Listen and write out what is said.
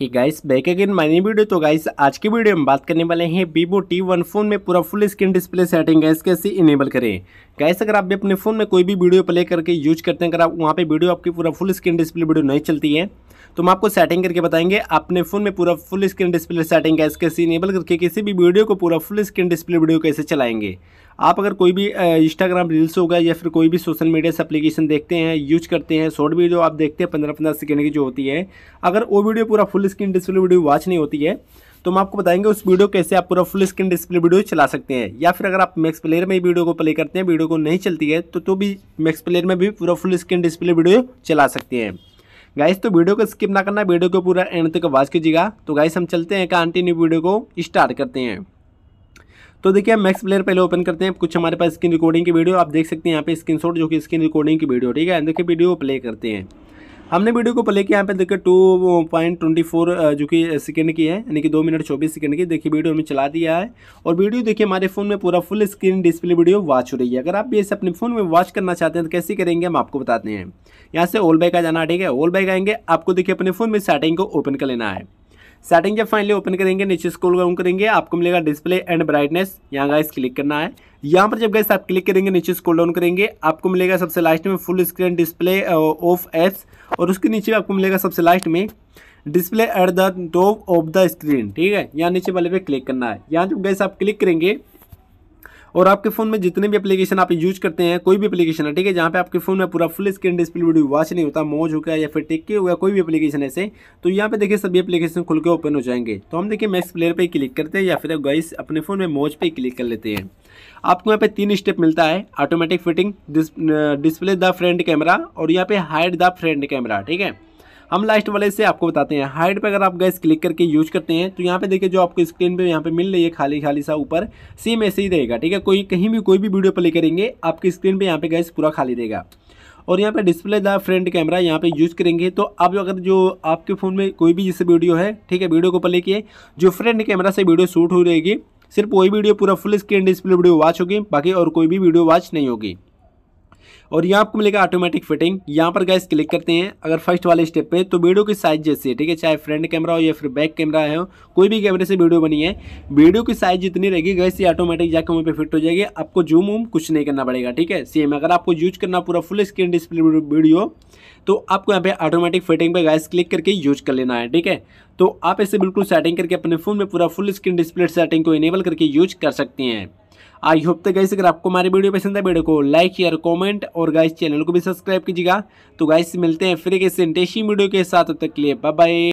ही guys back again माइनी video तो guys आज की वीडियो में बात करने वाले हैं वीवो टी वन फोन में पूरा full screen display setting guys कैसे इनेबल करें गाइस अगर आप भी अपने फ़ोन में कोई भी वीडियो प्ले करके यूज करते हैं अगर आप वहाँ पे वीडियो आपकी पूरा फुल स्क्रीन डिस्प्ले वीडियो नहीं चलती है तो हम आपको सेटिंग करके बताएंगे अपने फ़ोन में पूरा full screen display setting guys कैसे इनेबल करके किसी भी वीडियो को पूरा फुल स्क्रीन डिस्प्ले वीडियो कैसे चलाएंगे आप अगर कोई भी इंस्टाग्राम रील्स होगा या फिर कोई भी सोशल मीडिया से अप्लीकेशन देखते हैं यूज करते हैं शॉर्ट वीडियो आप देखते हैं पंद्रह पंद्रह सेकेंड की जो होती है अगर वो वीडियो पूरा full full screen display video watch नहीं होती है तो हम आपको बताएंगे उस वीडियो कैसे आप पूरा फुल स्क्रीन डिस्प्ले वीडियो चला सकते हैं या फिर अगर आप मैक्स प्लेयर में वीडियो को प्ले करते हैं वीडियो को नहीं चलती है तो तो भी मैक्स प्लेयर में भी पूरा फुल स्क्रीन डिस्प्ले वीडियो चला सकते हैं गाइस तो वीडियो को स्किप ना करना वीडियो को पूरा एंड तक वॉच कीजिएगा तो गाइस हम चलते हैं कंटिन्यू वीडियो को स्टार्ट करते हैं तो देखिए मैक्स प्लेयर पहले ओपन करते हैं कुछ हमारे पास स्क्रीन रिकॉर्डिंग की वीडियो आप देख सकते हैं यहाँ पे स्क्रीनशॉट जो कि स्क्रीन रिकॉर्डिंग की वीडियो ठीक है देखिए वीडियो प्ले करते हैं हमने वीडियो को प्ले किया यहाँ पे देखिए टू पॉइंट ट्वेंटी फोर जो कि सेकेंड की है यानी कि दो मिनट चौबीस सेकंड की देखिए वीडियो हमें चला दिया है और वीडियो देखिए हमारे फ़ोन में पूरा full screen display video watch हो रही है अगर आप भी इसे अपने फ़ोन में वॉच करना चाहते हैं तो कैसे करेंगे हम आपको बताते हैं यहाँ से ओल बैग आ जाना ठीक है ओल बैग आएंगे आपको देखिए अपने फ़ोन में सेटिंग को ओपन कर लेना है सेटिंग जब फाइनली ओपन करेंगे नीचे स्कूल डाउन करेंगे आपको मिलेगा डिस्प्ले एंड ब्राइटनेस यहाँ गाइस क्लिक करना है यहाँ पर जब गाइस आप क्लिक करेंगे नीचे स्कूल डाउन करेंगे आपको मिलेगा सबसे लास्ट में full screen display of apps और उसके नीचे आपको मिलेगा सबसे लास्ट में display at the top of the screen ठीक है यहाँ नीचे वाले पे क्लिक करना है यहाँ जब गैस आप क्लिक करेंगे और आपके फोन में जितने भी एप्लीकेशन आप यूज करते हैं कोई भी एप्लीकेशन है ठीक है जहाँ पे आपके फोन में पूरा full screen display video watch नहीं होता मोज हो गया या फिर टेक्के हो गया कोई भी एप्लीकेशन ऐसे तो यहाँ पे देखिए सभी एप्लीकेशन खुल के ओपन हो जाएंगे तो हम देखिए मैक्स प्लेयर पर क्लिक करते हैं या फिर गाइस अपने फोन में मोज पर क्लिक कर लेते हैं आपको यहाँ पे तीन स्टेप मिलता है automatic fitting display the front camera और यहाँ पे हाइड द फ्रंट कैमरा ठीक है हम लास्ट वाले से आपको बताते हैं हाइड पर अगर आप गैस क्लिक करके यूज करते हैं तो यहाँ पे देखिए जो आपको स्क्रीन पे यहाँ पे मिल रही है खाली खाली सा ऊपर सेम ऐसे ही रहेगा ठीक है कोई कहीं भी कोई भी वीडियो प्ले करेंगे आपकी स्क्रीन पर यहाँ पे गैस पूरा खाली रहेगा और यहाँ पे डिस्प्ले द फ्रंट कैमरा यहाँ पे यूज़ करेंगे तो अब अगर जो आपके फ़ोन में कोई भी जैसे वीडियो है ठीक है वीडियो को प्ले किए जो फ्रंट कैमरा से वीडियो शूट हो रहेगी सिर्फ वही वीडियो पूरा full screen display video watch होगी बाकी और कोई भी वीडियो वॉच नहीं होगी और यहाँ आपको मिलेगा ऑटोमेटिक फिटिंग यहाँ पर गैस क्लिक करते हैं अगर फर्स्ट वाले स्टेप पे तो वीडियो की साइज जैसी है ठीक है चाहे फ्रंट कैमरा हो या फिर बैक कैमरा हो कोई भी कैमरे से वीडियो बनी है वीडियो की साइज जितनी रहेगी गैस ये ऑटोमेटिक जाकर वहाँ पर फिट हो जाएगी आपको जूम वूम कुछ नहीं करना पड़ेगा ठीक है सेम अगर आपको यूज करना पूरा फुल स्क्रीन डिस्प्ले वीडियो तो आपको यहाँ पे ऑटोमेटिक फिटिंग पर गैस क्लिक करके यूज कर लेना है ठीक है तो आप इसे बिल्कुल सेटिंग करके अपने फ़ोन में पूरा फुल स्क्रीन डिस्प्ले सेटिंग को इनेबल करके यूज कर सकते हैं आई होप तो गाइस अगर आपको हमारी वीडियो पसंद है वीडियो को लाइक शेयर कमेंट और गाइस चैनल को भी सब्सक्राइब कीजिएगा तो गाइस मिलते हैं फिर एक इस वीडियो के साथ तब तक के लिए बाय